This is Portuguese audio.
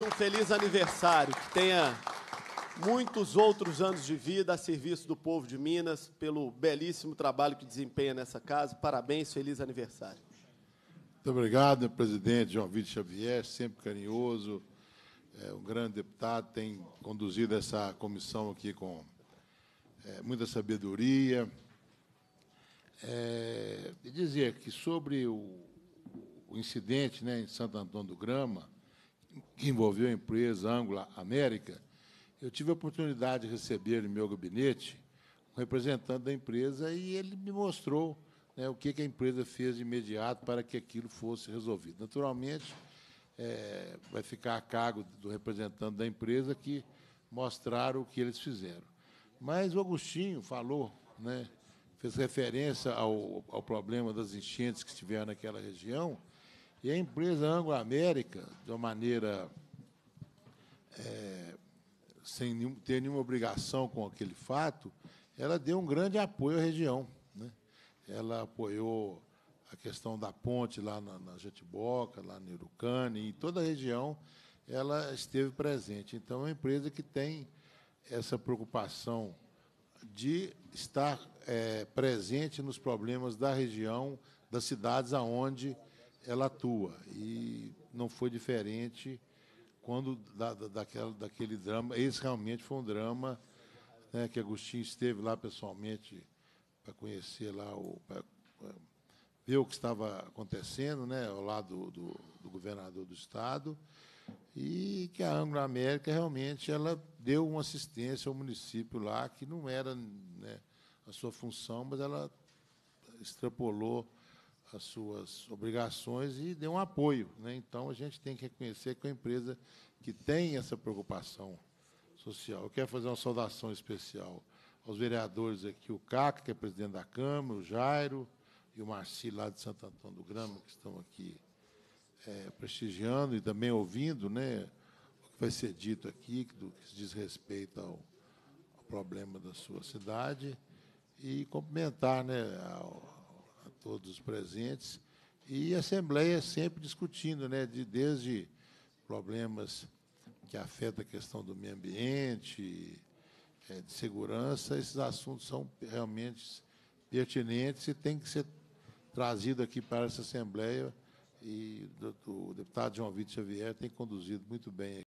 Um feliz aniversário, que tenha muitos outros anos de vida a serviço do povo de Minas, pelo belíssimo trabalho que desempenha nessa casa. Parabéns, feliz aniversário. Muito obrigado, meu presidente João Vitor Xavier, sempre carinhoso, é, um grande deputado, tem conduzido essa comissão aqui com é, muita sabedoria. É, e dizer que sobre o, o incidente né, em Santo Antônio do Grama, que envolveu a empresa Angola América, eu tive a oportunidade de receber no meu gabinete um representante da empresa e ele me mostrou né, o que, a empresa fez de imediato para que aquilo fosse resolvido. Naturalmente, é, vai ficar a cargo do representante da empresa que mostrar o que eles fizeram. Mas o Agostinho falou, né, fez referência ao, ao problema das enchentes que estiveram naquela região, e a empresa Anglo-América, de uma maneira é, sem nenhum, ter nenhuma obrigação com aquele fato, ela deu um grande apoio à região. Né? Ela apoiou a questão da ponte lá na, na Jatiboca, lá na Irucane, em toda a região, ela esteve presente. Então, é uma empresa que tem essa preocupação de estar é, presente nos problemas da região, das cidades aonde ela atua. E não foi diferente quando da, da, daquela, daquele drama. Esse realmente foi um drama né, que Agostinho esteve lá pessoalmente para conhecer lá o. Pra, ver o que estava acontecendo né, ao lado do, do, do governador do Estado e que a Anglo-América realmente ela deu uma assistência ao município lá, que não era né, a sua função, mas ela extrapolou as suas obrigações e deu um apoio. Né? Então, a gente tem que reconhecer que a empresa que tem essa preocupação social. Eu quero fazer uma saudação especial aos vereadores aqui, o Caca, que é presidente da Câmara, o Jairo e o Marci, lá de Santo Antônio do Grama, que estão aqui é, prestigiando e também ouvindo né, o que vai ser dito aqui, do que diz respeito ao, ao problema da sua cidade, e cumprimentar né, ao, todos os presentes. E a Assembleia sempre discutindo, né, de, desde problemas que afetam a questão do meio ambiente, é, de segurança, esses assuntos são realmente pertinentes e tem que ser trazido aqui para essa Assembleia e o deputado João Vítor Xavier tem conduzido muito bem aqui.